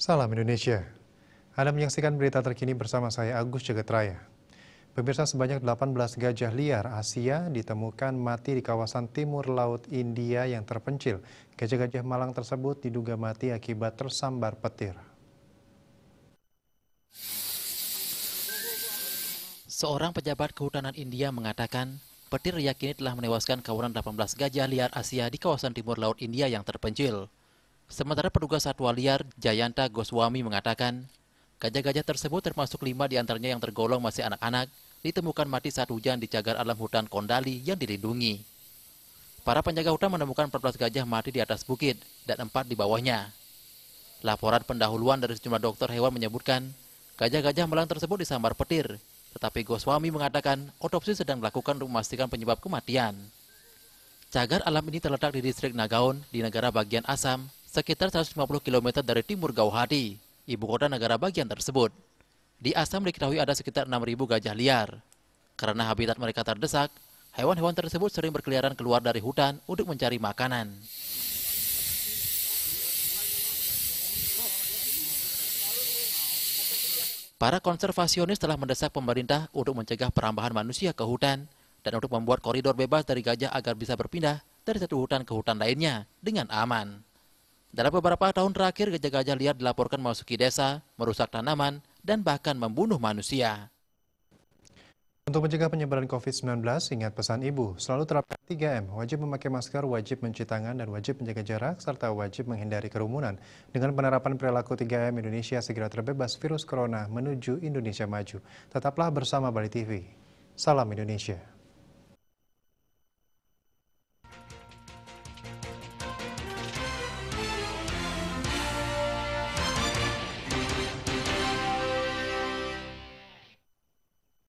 Salam Indonesia. Anda menyaksikan berita terkini bersama saya Agus Jagatraya. Pemirsa sebanyak 18 gajah liar Asia ditemukan mati di kawasan timur laut India yang terpencil. Gajah-gajah malang tersebut diduga mati akibat tersambar petir. Seorang pejabat kehutanan India mengatakan petir yakini telah menewaskan kawanan 18 gajah liar Asia di kawasan timur laut India yang terpencil. Sementara petugas satwa liar Jayanta Goswami mengatakan, gajah-gajah tersebut termasuk lima di antaranya yang tergolong masih anak-anak, ditemukan mati saat hujan di cagar alam hutan Kondali yang dilindungi. Para penjaga hutan menemukan 14 gajah mati di atas bukit dan empat di bawahnya. Laporan pendahuluan dari sejumlah dokter hewan menyebutkan, gajah-gajah melang tersebut disambar petir, tetapi Goswami mengatakan otopsi sedang dilakukan untuk memastikan penyebab kematian. Cagar alam ini terletak di distrik Nagaon di negara bagian Asam sekitar 150 km dari timur Gauhadi, ibu kota negara bagian tersebut. Di Asam diketahui ada sekitar 6.000 gajah liar. Karena habitat mereka terdesak, hewan-hewan tersebut sering berkeliaran keluar dari hutan untuk mencari makanan. Para konservasionis telah mendesak pemerintah untuk mencegah perambahan manusia ke hutan dan untuk membuat koridor bebas dari gajah agar bisa berpindah dari satu hutan ke hutan lainnya dengan aman. Dalam beberapa tahun terakhir, gajah-gajah liar dilaporkan memasuki desa, merusak tanaman, dan bahkan membunuh manusia. Untuk mencegah penyebaran COVID-19, ingat pesan Ibu, selalu terapkan 3M, wajib memakai masker, wajib mencuci tangan, dan wajib menjaga jarak, serta wajib menghindari kerumunan. Dengan penerapan perilaku 3M, Indonesia segera terbebas virus corona menuju Indonesia maju. Tetaplah bersama Bali TV. Salam Indonesia.